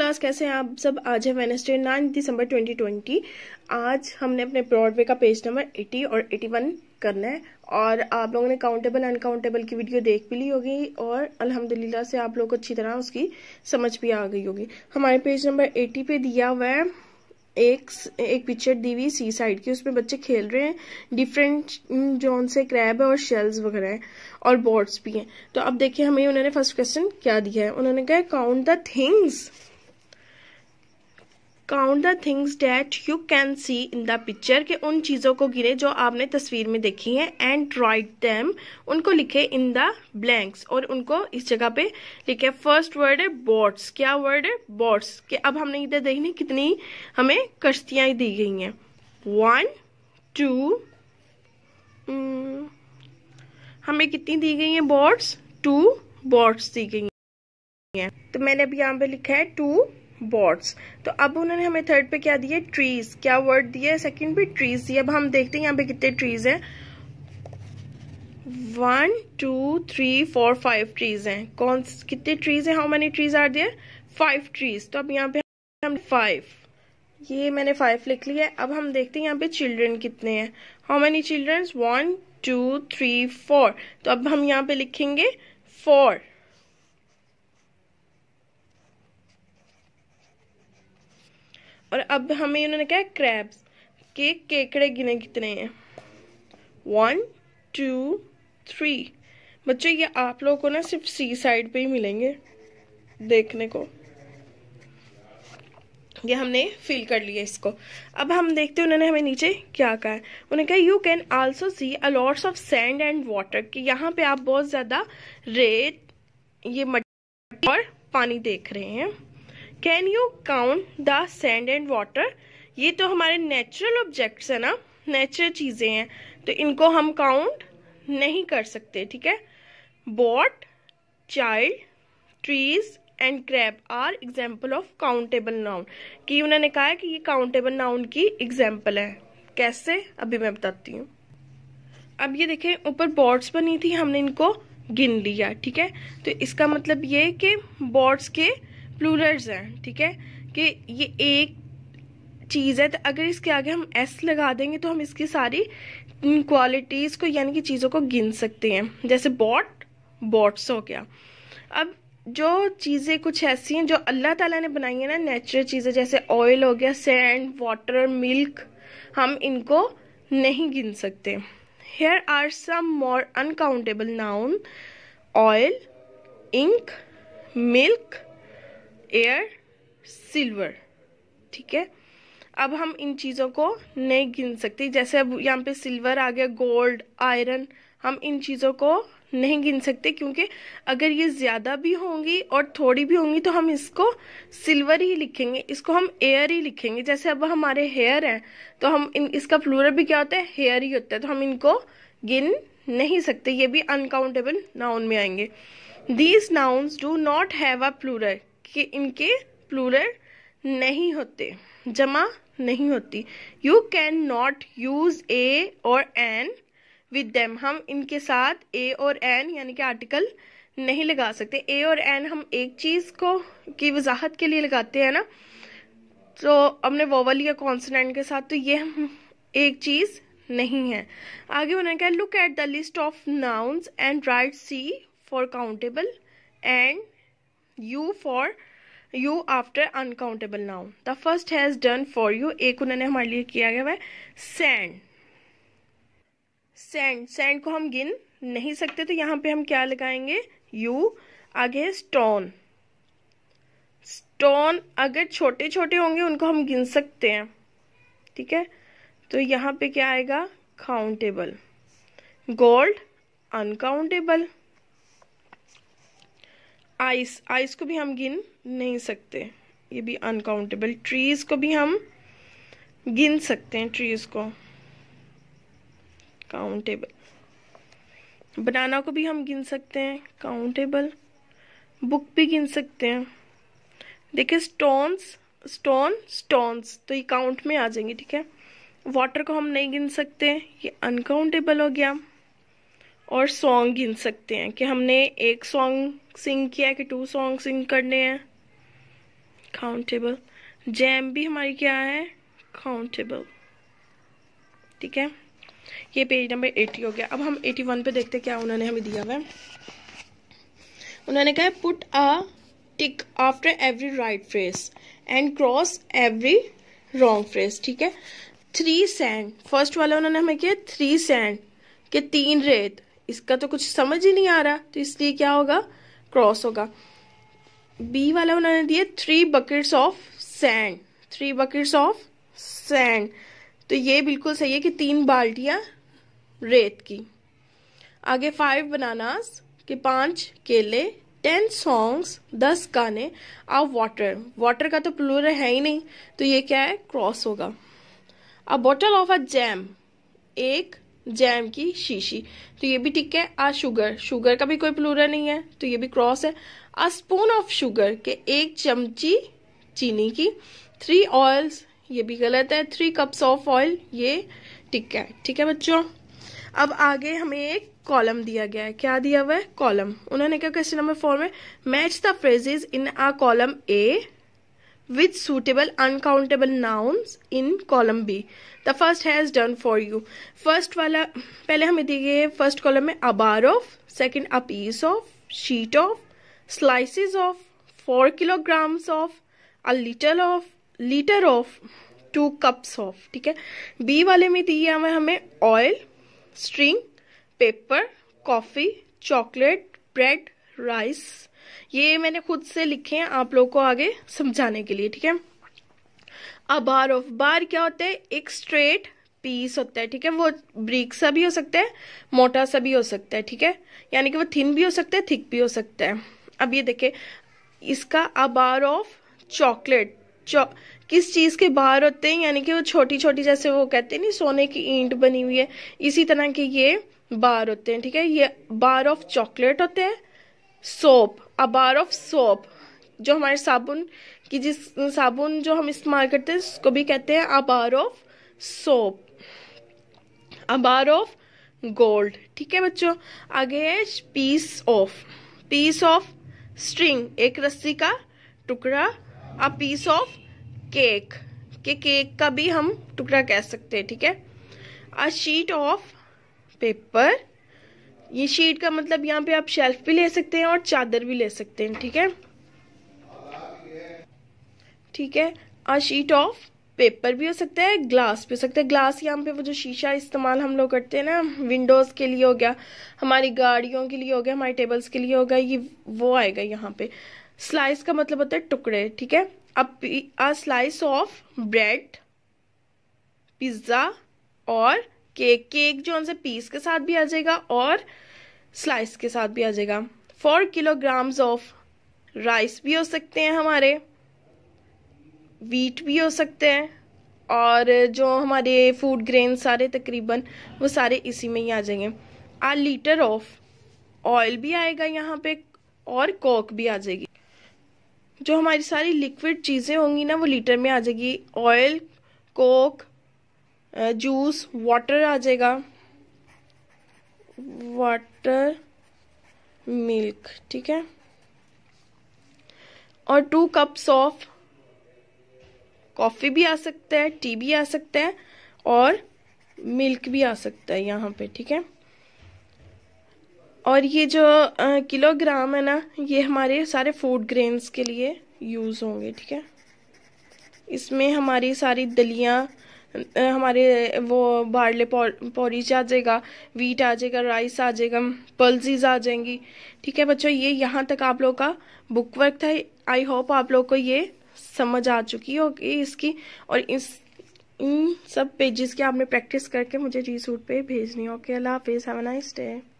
Class कैसे हैं आप सब आज है वेनेसडे नाइन दिसंबर 2020 आज हमने अपने ब्रॉडवे का पेज नंबर 80 और 81 करना है और आप लोगों ने काउंटेबल अनकाउंटेबल की वीडियो देख भी ली होगी और अल्हम्दुलिल्लाह से आप लोग को अच्छी तरह उसकी समझ भी आ गई होगी हमारे पेज नंबर 80 पे दिया हुआ है एक एक पिक्चर दी हुई सी साइड की उसमें बच्चे खेल रहे हैं डिफरेंट जोन से क्रैब है और शेल्स वगैरह हैं और बोर्ड्स भी हैं तो अब देखिए हमें उन्होंने फर्स्ट क्वेश्चन क्या दिया है उन्होंने कहा count the things count the things that you can see in the picture के उन चीज़ों को गिने जो आपने तस्वीर में देखी हैं एंड राइट दैम उनको लिखे इन द ब्लैंक्स और उनको इस जगह पे लिखे फर्स्ट वर्ड है बोट्स क्या वर्ड है बोट्स के अब हमने इधर देखने कितनी हमें कश्तियाँ दी गई हैं वन टू mm, हमें कितनी दी गई हैं बोट्स टू बोट्स दी गई हैं तो मैंने अभी यहाँ पे लिखा है टू बोर्ड्स तो अब उन्होंने हमें थर्ड पे क्या दिया ट्रीज क्या वर्ड दिया सेकंड पे ट्रीज दिया अब हम देखते हैं यहाँ पे कितने ट्रीज हैं one two three four five trees हैं कौन कितने ट्रीज हैं how many trees are there five trees तो अब यहाँ पे हम फाइव ये मैंने फाइव लिख लिया है अब हम देखते हैं यहाँ पे चिल्ड्रन कितने हैं how many children one two three four तो अब हम यहाँ पे लिखेंगे फोर और अब हमें उन्होंने क्या क्रैब्स के केकड़े गिने कितने हैं वन टू थ्री बच्चों ये आप लोगों को ना सिर्फ सी साइड पे ही मिलेंगे देखने को ये हमने फील कर लिया इसको अब हम देखते हैं उन्होंने हमें नीचे क्या कहा है उन्होंने कहा you can also see a lots of sand and water कि यहाँ पे आप बहुत ज़्यादा रेत ये मट्टी और पानी देख रहे हैं can you count the sand and water ये तो हमारे नेचुरल ऑब्जेक्ट्स हैं ना नेचुरल चीज़ें हैं तो इनको हम काउंट नहीं कर सकते ठीक है boat child trees and crab are example of countable noun कि उन्होंने कहा है कि ये काउंटेबल नाउन की एग्जाम्पल है कैसे अभी मैं बताती हूँ अब ये देखें ऊपर बॉट्स बनी थी हमने इनको गिन लिया ठीक है तो इसका मतलब ये कि बॉट्स के प्लूरल्स हैं ठीक है कि ये एक चीज़ है तो अगर इसके आगे हम एस लगा देंगे तो हम इसकी सारी क्वालिटीज़ को यानी कि चीज़ों को गिन सकते हैं जैसे बॉट बॉट्स हो गया अब जो चीज़ें कुछ ऐसी हैं जो अल्लाह ताला ने बनाई हैं ना नेचुरल चीज़ें जैसे ऑयल हो गया सैंड वाटर मिल्क हम इनको नहीं गिन सकते here are some more uncountable noun oil ink milk air silver ठीक है अब हम इन चीज़ों को नहीं गिन सकते जैसे अब यहाँ पे सिल्वर आ गया गोल्ड आयरन हम इन चीज़ों को नहीं गिन सकते क्योंकि अगर ये ज़्यादा भी होंगी और थोड़ी भी होंगी तो हम इसको सिल्वर ही लिखेंगे इसको हम एयर ही लिखेंगे जैसे अब हमारे हेयर हैं तो हम इन इसका फ्लोरल भी क्या होता है हेयर ही होता है तो हम इनको गिन नहीं सकते ये भी अनकाउंटेबल नाउन में आएंगे these nouns do not have a plural कि इनके प्लूरल नहीं होते जमा नहीं होती you can not use a और एन विद देम हम इनके साथ ए और एन यानी कि आर्टिकल नहीं लगा सकते ए और एन हम एक चीज़ को की वजाहत के लिए लगाते हैं ना तो हमने वोवल या कॉन्सनेंट के साथ तो ये हम एक चीज़ नहीं है आगे उन्होंने कहा look at the list of nouns and write C for countable and U for U after uncountable now the first has done for you एक उन्होंने हमारे लिए किया गया है सैंड सैंड सैंड को हम गिन नहीं सकते तो यहाँ पे हम क्या लगाएंगे यू आगे स्टोन स्टोन अगर छोटे छोटे होंगे उनको हम गिन सकते हैं ठीक है तो यहाँ पे क्या आएगा countable gold uncountable ice ice को भी हम गिन नहीं सकते ये भी अनकाउंटेबल ट्रीज को भी हम गिन सकते हैं ट्रीज को काउंटेबल बनाना को भी हम गिन सकते हैं काउंटेबल बुक भी गिन सकते हैं देखिए स्टोन्स स्टोन स्टोन्स तो ये काउंट में आ जाएंगे ठीक है वाटर को हम नहीं गिन सकते ये अनकाउंटेबल हो गया और सॉन्ग गिन सकते हैं कि हमने एक सॉन्ग सिंग किया है कि टू सॉन्ग सिंग करने हैं काउंटेबल जैम भी हमारी क्या है काउंटेबल ठीक है ये पेज नंबर एटी हो गया अब हम एटी वन पे देखते क्या उन्होंने हमें दिया हुआ उन्होंने कहा put a tick after every right phrase and cross every wrong phrase ठीक है थ्री सैंड फर्स्ट वाला उन्होंने हमें किया थ्री सैंड के तीन रेत इसका तो कुछ समझ ही नहीं आ रहा तो इसलिए क्या होगा क्रॉस होगा बी वाला उन्होंने दिया three buckets of sand three buckets of sand तो ये बिल्कुल सही है कि तीन बाल्टियां रेत की आगे फाइव बनानास के पांच केले टेन सॉन्ग्स दस गाने अब वाटर वाटर का तो प्लूर है ही नहीं तो ये क्या है क्रॉस होगा a bottle of a jam एक जैम की शीशी तो ये भी टिक है आ शुगर शुगर का भी कोई प्लूरा नहीं है तो ये भी क्रॉस है अ स्पून ऑफ शुगर के एक चमची चीनी की थ्री ऑयल्स ये भी गलत है थ्री कप्स ऑफ ऑयल ये टिक है ठीक है बच्चों अब आगे हमें एक कॉलम दिया गया है क्या दिया हुआ है कॉलम उन्होंने क्या क्वेश्चन नंबर फोर में match the phrases in uh column A with suitable uncountable nouns in column B. The first has done for you. First वाला पहले हमें दिए गए first column में a bar of, second a piece of, sheet of, slices of, four kilograms of, a little of, liter of, two cups of. ठीक है B वाले में दिए हुए हमें oil, string, paper, coffee, chocolate, bread, rice, ये मैंने खुद से लिखे हैं आप लोगों को आगे समझाने के लिए ठीक है अब बार ऑफ बार क्या होता है एक स्ट्रेट पीस होता है ठीक है वो ब्रिक सा भी हो सकता है मोटा सा भी हो सकता है ठीक है यानी कि वो थिन भी हो सकता है थिक भी हो सकता है अब ये देखे इसका अ बार ऑफ चॉकलेट चौ किस चीज़ के बाहर होते हैं यानी कि वो छोटी छोटी जैसे वो कहते हैं नहीं सोने की ईंट बनी हुई है इसी तरह के ये बार होते हैं ठीक है ये बार ऑफ चॉकलेट होते हैं soap a bar of soap जो हमारे साबुन की जिस साबुन जो हम इस्तेमाल करते हैं उसको भी कहते हैं a bar of soap a bar of gold ठीक है बच्चों आगे है piece of piece of string एक रस्सी का टुकड़ा अ पीस ऑफ केक के केक का भी हम टुकड़ा कह सकते हैं ठीक है अ शीट ऑफ पेपर ये शीट का मतलब यहाँ पे आप शेल्फ भी ले सकते हैं और चादर भी ले सकते हैं ठीक है ठीक है आ शीट ऑफ पेपर भी हो सकता है ग्लास भी हो सकता है ग्लास यहाँ पे वो जो शीशा इस्तेमाल हम लोग करते हैं ना विंडोज़ के लिए हो गया हमारी गाड़ियों के लिए हो गया हमारे टेबल्स के लिए हो गया ये वो आएगा यहाँ पे स्लाइस का मतलब होता है टुकड़े ठीक है अब a slice of bread pizza और केक केक जो उनसे पीस के साथ भी आ जाएगा और स्लाइस के साथ भी आ जाएगा फोर किलोग्राम्स ऑफ राइस भी हो सकते हैं हमारे वीट भी हो सकते हैं और जो हमारे फूड ग्रेन सारे तकरीबन वो सारे इसी में ही आ जाएंगे आ लीटर ऑफ ऑयल भी आएगा यहाँ पे और कोक भी आ जाएगी जो हमारी सारी लिक्विड चीज़ें होंगी ना वो लीटर में आ जाएगी ऑयल कोक जूस वाटर आ जाएगा वाटर मिल्क ठीक है और टू कप्स ऑफ कॉफ़ी भी आ सकता है टी भी आ सकता है और मिल्क भी आ सकता है यहाँ पे ठीक है और ये जो किलोग्राम है ना ये हमारे सारे फूड ग्रेन्स के लिए यूज़ होंगे ठीक है इसमें हमारी सारी दलिया हमारे वो बारले पॉरीज आ जाएगा वीट आ जाएगा राइस आ जाएगा पल्सीज आ जाएंगी ठीक है बच्चों ये यहाँ तक आप लोग का बुक वर्क था आई होप आप लोग को ये समझ आ चुकी होगी इसकी और इस इन सब पेजेस की आपने प्रैक्टिस करके मुझे जी सूट पे भेजनी ओके अल्लाह हाफिज़ हैव अ नाइस डे